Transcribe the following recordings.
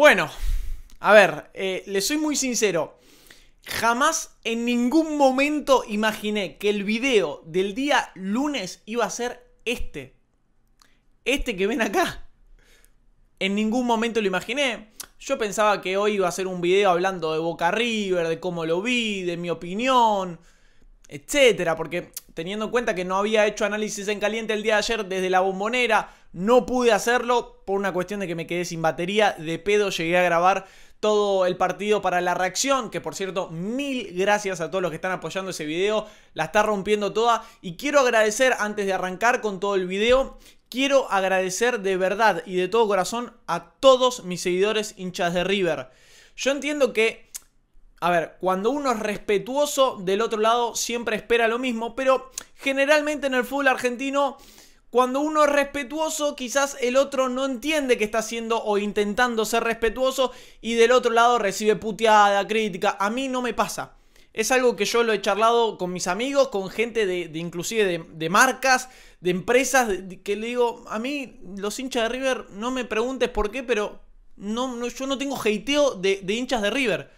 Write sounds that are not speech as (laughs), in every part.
Bueno, a ver, eh, les soy muy sincero. Jamás en ningún momento imaginé que el video del día lunes iba a ser este. Este que ven acá. En ningún momento lo imaginé. Yo pensaba que hoy iba a ser un video hablando de Boca River, de cómo lo vi, de mi opinión, etcétera, porque teniendo en cuenta que no había hecho análisis en caliente el día de ayer desde la bombonera, no pude hacerlo por una cuestión de que me quedé sin batería, de pedo llegué a grabar todo el partido para la reacción, que por cierto, mil gracias a todos los que están apoyando ese video, la está rompiendo toda y quiero agradecer antes de arrancar con todo el video, quiero agradecer de verdad y de todo corazón a todos mis seguidores hinchas de River. Yo entiendo que a ver, cuando uno es respetuoso, del otro lado siempre espera lo mismo, pero generalmente en el fútbol argentino, cuando uno es respetuoso, quizás el otro no entiende que está haciendo o intentando ser respetuoso y del otro lado recibe puteada, crítica. A mí no me pasa. Es algo que yo lo he charlado con mis amigos, con gente de, inclusive de, marcas, de empresas, que le digo, a mí los hinchas de River, no me preguntes por qué, pero no, yo no tengo hateo de hinchas de River.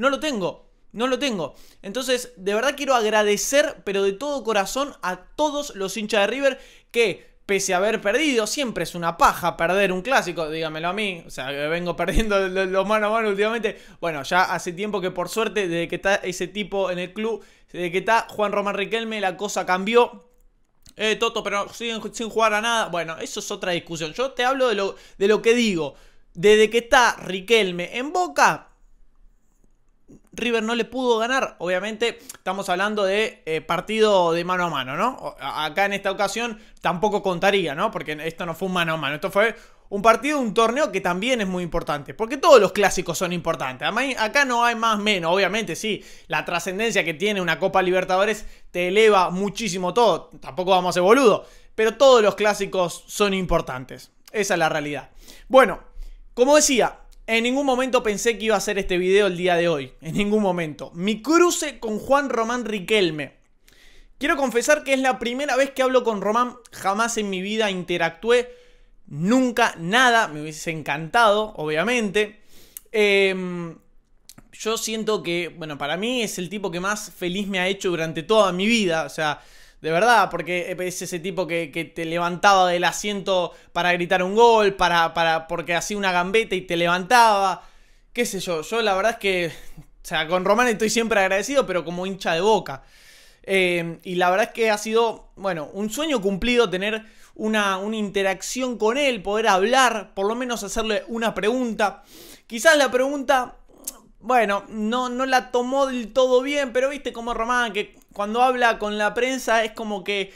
No lo tengo. No lo tengo. Entonces, de verdad quiero agradecer, pero de todo corazón, a todos los hinchas de River que, pese a haber perdido, siempre es una paja perder un clásico, dígamelo a mí. O sea, que vengo perdiendo (laughs) los manos mano a mano últimamente. Bueno, ya hace tiempo que por suerte, desde que está ese tipo en el club, desde que está Juan Román Riquelme, la cosa cambió. Eh, Toto, pero siguen sin jugar a nada. Bueno, eso es otra discusión. Yo te hablo de lo, de lo que digo. Desde que está Riquelme en Boca, River no le pudo ganar. Obviamente estamos hablando de eh, partido de mano a mano, ¿no? Acá en esta ocasión tampoco contaría, ¿no? Porque esto no fue un mano a mano, esto fue un partido, un torneo que también es muy importante, porque todos los clásicos son importantes. Acá no hay más menos, obviamente sí, la trascendencia que tiene una Copa Libertadores te eleva muchísimo todo, tampoco vamos a ser boludo, pero todos los clásicos son importantes. Esa es la realidad. Bueno, como decía, en ningún momento pensé que iba a hacer este video el día de hoy. En ningún momento. Mi cruce con Juan Román Riquelme. Quiero confesar que es la primera vez que hablo con Román. Jamás en mi vida interactué. Nunca, nada. Me hubiese encantado, obviamente. Em, yo siento que, bueno, para mí es el tipo que más feliz me ha hecho durante toda mi vida. O sea, de verdad, porque es ese tipo que, te levantaba del asiento para gritar un gol, para, porque hacía una gambeta y te levantaba, qué sé yo, yo la verdad es que, o sea, con Román estoy siempre agradecido, pero como hincha de boca. Eh, y la verdad es que ha sido, bueno, un sueño cumplido tener una, una, interacción con él, poder hablar, por lo menos hacerle una pregunta. Quizás la pregunta bueno, no, no la tomó del todo bien, pero viste como Román, que cuando habla con la prensa es como que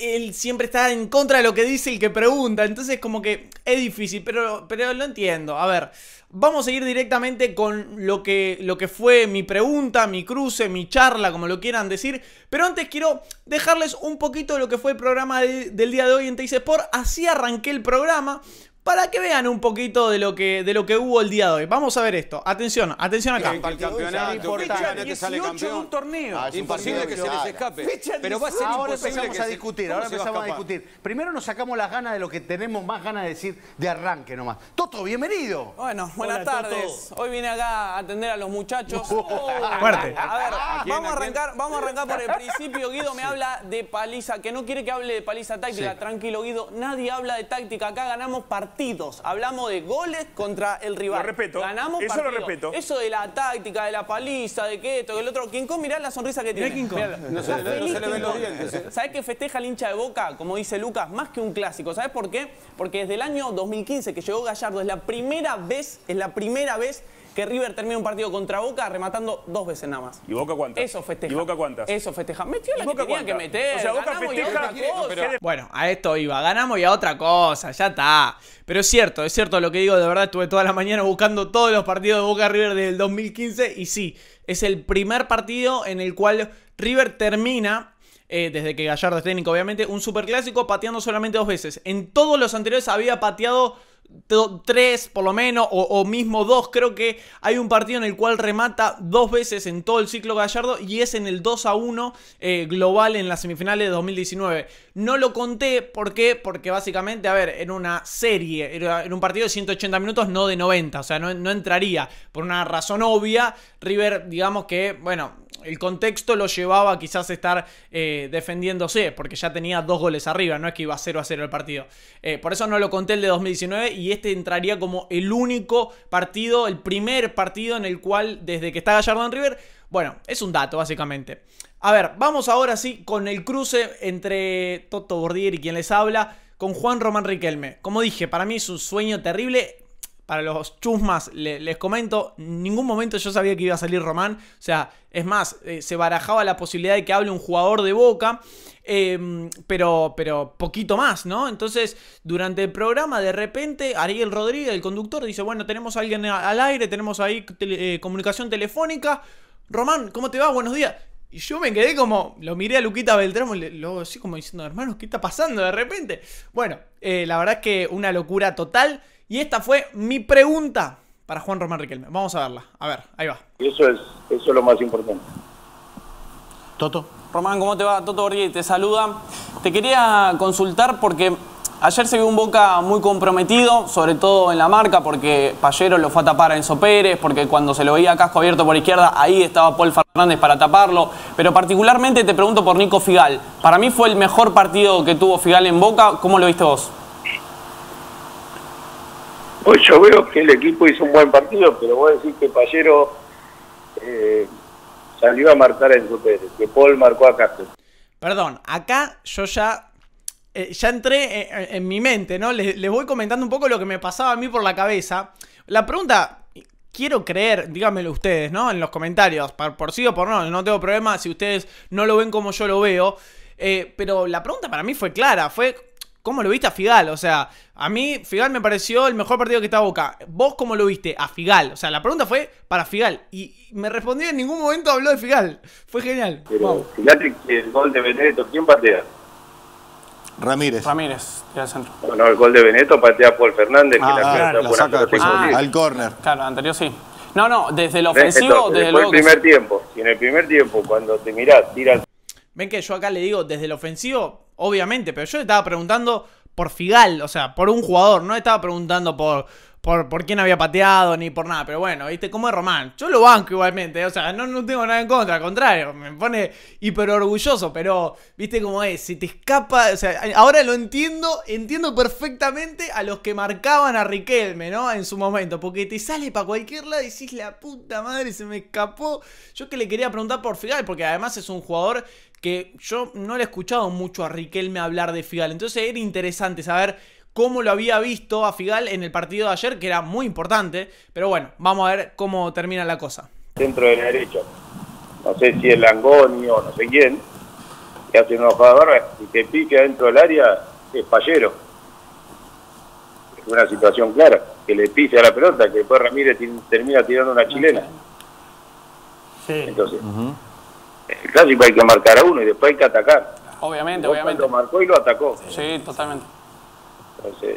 él siempre está en contra de lo que dice el que pregunta. Entonces, como que es difícil, pero, pero lo entiendo. A ver, vamos a ir directamente con lo que, lo que fue mi pregunta, mi cruce, mi charla, como lo quieran decir. Pero antes quiero dejarles un poquito de lo que fue el programa del día de hoy en Teis Sport. Así arranqué el programa para que vean un poquito de lo que, de lo que hubo el día de hoy. Vamos a ver esto. Atención, atención acá. El, el campeonato, 18 de un torneo. Ah, imposible que se les escape. Pero va a ser ahora empezamos a discutir, ahora empezamos a, discutir. Primero nos sacamos las ganas de lo que tenemos más ganas de decir de arranque nomás. Toto, bienvenido. Bueno, buenas tardes. Hoy vine acá a atender a los muchachos. Oh. Fuerte. A ver, vamos a, arrancar, vamos a arrancar por el (laughs) principio. Guido me habla de paliza, que no quiere que hable de paliza táctica. Tranquilo, Guido, nadie habla de táctica. Acá ganamos partidos Hablamos de goles contra el rival. Lo respeto. Ganamos Eso lo respeto. Eso de la táctica, de la paliza, de que esto, que el otro. King mirá la sonrisa que tiene. King no, ¿Sabés qué festeja el hincha de Boca, como dice Lucas, más que un clásico? ¿Sabés por qué? Porque desde el año 2015 que llegó Gallardo, es la primera vez, es la primera vez que River termina un partido contra Boca rematando dos veces nada más. ¿Y Boca cuántas? Eso festeja. ¿Y Boca cuántas? Eso festeja. Metió la que que meter. O sea, Boca festeja. Bueno, a esto iba. Ganamos y a otra cosa. Ya está. Pero es cierto, es cierto lo que digo. De verdad, estuve toda la mañana buscando todos los partidos de Boca River del 2015. Y sí, es el primer partido en el cual River termina eh, desde que Gallardo es técnico, obviamente, un superclásico pateando solamente dos veces. En todos los anteriores había pateado tres por lo menos, o, mismo dos. Creo que hay un partido en el cual remata dos veces en todo el ciclo Gallardo y es en el 2 a 1 eh, global en la semifinales de 2019. No lo conté, ¿por qué? Porque básicamente, a ver, en una serie, en un partido de 180 minutos, no de 90, o sea, no, entraría. Por una razón obvia, River, digamos que, bueno, el contexto lo llevaba a quizás estar eh, defendiéndose, porque ya tenía dos goles arriba, no es que iba 0 a 0 el partido. Eh, por eso no lo conté el de 2019 y este entraría como el único partido, el primer partido en el cual desde que está Gallardo en River, bueno, es un dato básicamente. A ver, vamos ahora sí con el cruce entre Toto Bordier y quien les habla con Juan Román Riquelme. Como dije, para mí es un sueño terrible para los chusmas, les comento, en ningún momento yo sabía que iba a salir Román. O sea, es más, eh, se barajaba la posibilidad de que hable un jugador de boca, em, pero, pero poquito más, ¿no? Entonces, durante el programa, de repente, Ariel Rodríguez, el conductor, dice, bueno, tenemos a alguien al aire, tenemos ahí eh, comunicación telefónica. Román, ¿cómo te va? Buenos días. Y yo me quedé como, lo miré a Luquita Beltrán, y lo así como diciendo, hermano, ¿qué está pasando de repente? Bueno, eh, la verdad es que una locura total. Y esta fue mi pregunta para Juan Román Riquelme. Vamos a verla. A ver, ahí va. Eso es, eso es lo más importante. Toto. Román, ¿cómo te va? Toto Borghi te saluda. Te quería consultar porque ayer se vio un Boca muy comprometido, sobre todo en la marca, porque Pallero lo fue a tapar a Enzo Pérez, porque cuando se lo veía casco abierto por izquierda, ahí estaba Paul Fernández para taparlo. Pero particularmente te pregunto por Nico Figal. Para mí fue el mejor partido que tuvo Figal en Boca. ¿Cómo lo viste vos? Pues yo veo que el equipo hizo un buen partido, pero voy a decir que Pallero eh, salió a marcar el Enzo que Paul marcó a Castro. Perdón, acá yo ya eh, ya entré eh, en, mi mente, ¿no? Les, voy comentando un poco lo que me pasaba a mí por la cabeza. La pregunta, quiero creer, díganmelo ustedes, ¿no? En los comentarios, por, sí o por no, no tengo problema si ustedes no lo ven como yo lo veo. pero la pregunta para mí fue clara, fue ¿Cómo lo viste a Figal? O sea, a mí Figal me pareció el mejor partido que estaba Boca. ¿Vos cómo lo viste? A Figal. O sea, la pregunta fue para Figal. Y me respondió en ningún momento habló de Figal. (laughs) Fue genial. Pero, wow. Fíjate que el gol de Beneto, ¿quién patea? Ramírez. Ramírez, Ya al centro. Bueno, el gol de Beneto patea Paul Fernández, ah, que la, ah, saca después, al córner. Claro, anterior sí. No, no, desde el ofensivo, Entonces, desde el primer tiempo. Y en el primer tiempo, cuando te mirás, tiras. Ven que yo acá le digo, desde el ofensivo, obviamente, pero yo le estaba preguntando por Figal, o sea, por un jugador, no le estaba preguntando por, por, por quién había pateado ni por nada, pero bueno, ¿viste? ¿Cómo es Román, yo lo banco igualmente, o sea, no, tengo nada en contra, al contrario, me pone hiper orgulloso, pero ¿viste cómo es? Si te escapa, o sea, ahora lo entiendo, entiendo perfectamente a los que marcaban a Riquelme, ¿no? En su momento, porque te sale para cualquier lado y decís, la puta madre, se me escapó. Yo que le quería preguntar por Figal, porque además es un jugador que yo no le he escuchado mucho a Riquelme hablar de Figal. Entonces era interesante saber cómo lo había visto a Figal en el partido de ayer, que era muy importante. Pero bueno, vamos a ver cómo termina la cosa. Dentro de la derecha, no sé si es Langoni o no sé quién, que hace una jugada y que pique dentro del área, es fallero Es una situación clara, que le pise a la pelota, que después Ramírez termina tirando una chilena. Sí. Entonces el eh, clásico hay que marcar a uno y después hay que atacar. Obviamente, obviamente. Lo marcó y lo atacó. Sí, totalmente. Entonces,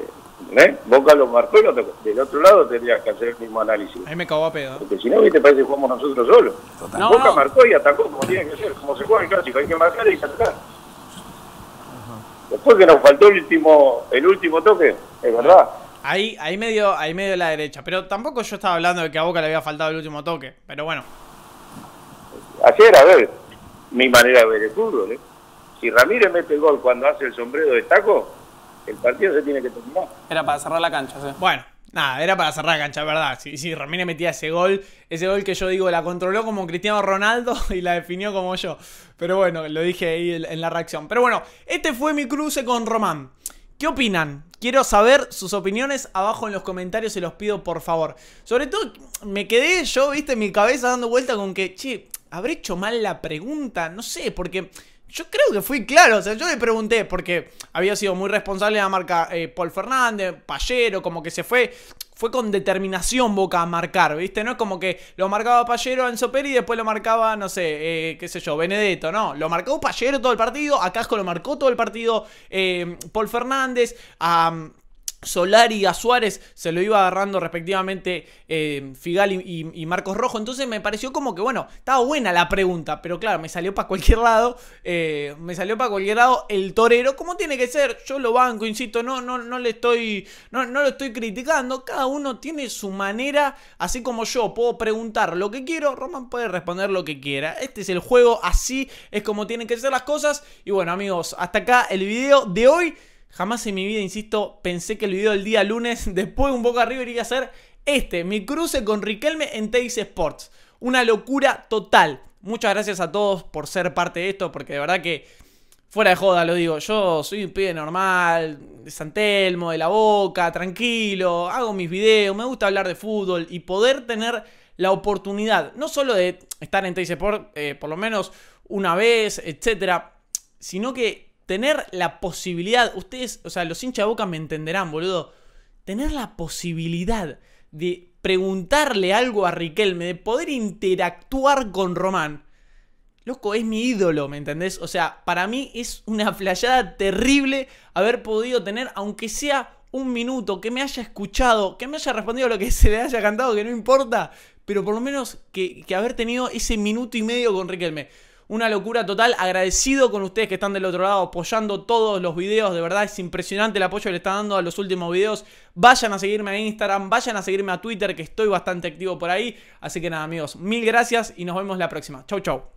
¿eh? Boca lo marcó y lo atacó. Del otro lado tendrías que hacer el mismo análisis. Ahí me cago a pedo. ¿eh? Porque si no, ¿viste? Parece que jugamos nosotros solos. Totalmente. Boca marcó y atacó como tiene que ser, como se juega el clásico. Hay que marcar y atacar. Después que nos faltó el último, el último toque, es verdad. Ahí, ahí medio, ahí medio la derecha. Pero tampoco yo estaba hablando de que a Boca le había faltado el último toque. Pero bueno. Ayer, a ver, mi manera de ver el fútbol, ¿eh? Si Ramírez mete el gol cuando hace el sombrero de taco, el partido se tiene que terminar. Era para cerrar la cancha, ¿sí? Bueno. Nada, era para cerrar la cancha, ¿verdad? Si, si Ramírez metía ese gol, ese gol que yo digo, la controló como Cristiano Ronaldo (laughs) y la definió como yo. Pero bueno, lo dije ahí en la reacción. Pero bueno, este fue mi cruce con Román. ¿Qué opinan? Quiero saber sus opiniones abajo en los comentarios, y los pido por favor. Sobre todo, me quedé yo, viste, mi cabeza dando vuelta con que, che, ¿habré hecho mal la pregunta? No sé, porque yo creo que fui claro. O sea, yo le pregunté porque había sido muy responsable la marca eh, Paul Fernández, Payero, como que se fue fue con determinación Boca a marcar, ¿viste? No es como que lo marcaba Pallero en y después lo marcaba, no sé, eh, qué sé yo, Benedetto, no. Lo marcó Pallero todo el partido, a Casco lo marcó todo el partido eh, Paul Fernández, a. Solari a Suárez se lo iba agarrando respectivamente eh, Figal y, Marcos Rojo. Entonces me pareció como que, bueno, estaba buena la pregunta, pero claro, me salió para cualquier lado. Eh, me salió para cualquier lado el torero. ¿Cómo tiene que ser? Yo lo banco, insisto, no, no, no le estoy. No, no lo estoy criticando. Cada uno tiene su manera. Así como yo puedo preguntar lo que quiero, Roman puede responder lo que quiera. Este es el juego, así es como tienen que ser las cosas. Y bueno, amigos, hasta acá el video de hoy. Jamás en mi vida, insisto, pensé que el video del día lunes, (laughs) después de un Boca arriba, iría a ser este, mi cruce con Riquelme en Teis Sports. Una locura total. Muchas gracias a todos por ser parte de esto, porque de verdad que, fuera de joda, lo digo, yo soy un pibe normal, de San Telmo, de la Boca, tranquilo, hago mis videos, me gusta hablar de fútbol y poder tener la oportunidad, no solo de estar en Teis Sports eh, por lo menos una vez, etcétera, sino que tener la posibilidad, ustedes, o sea, los boca me entenderán, boludo, tener la posibilidad de preguntarle algo a Riquelme, de poder interactuar con Román. Loco, es mi ídolo, ¿me entendés? O sea, para mí es una flayada terrible haber podido tener, aunque sea un minuto, que me haya escuchado, que me haya respondido lo que se le haya cantado, que no importa, pero por lo menos que, que haber tenido ese minuto y medio con Riquelme. Una locura total, agradecido con ustedes que están del otro lado apoyando todos los videos, de verdad es impresionante el apoyo que le están dando a los últimos videos. Vayan a seguirme a Instagram, vayan a seguirme a Twitter que estoy bastante activo por ahí. Así que nada amigos, mil gracias y nos vemos la próxima. Chau chau.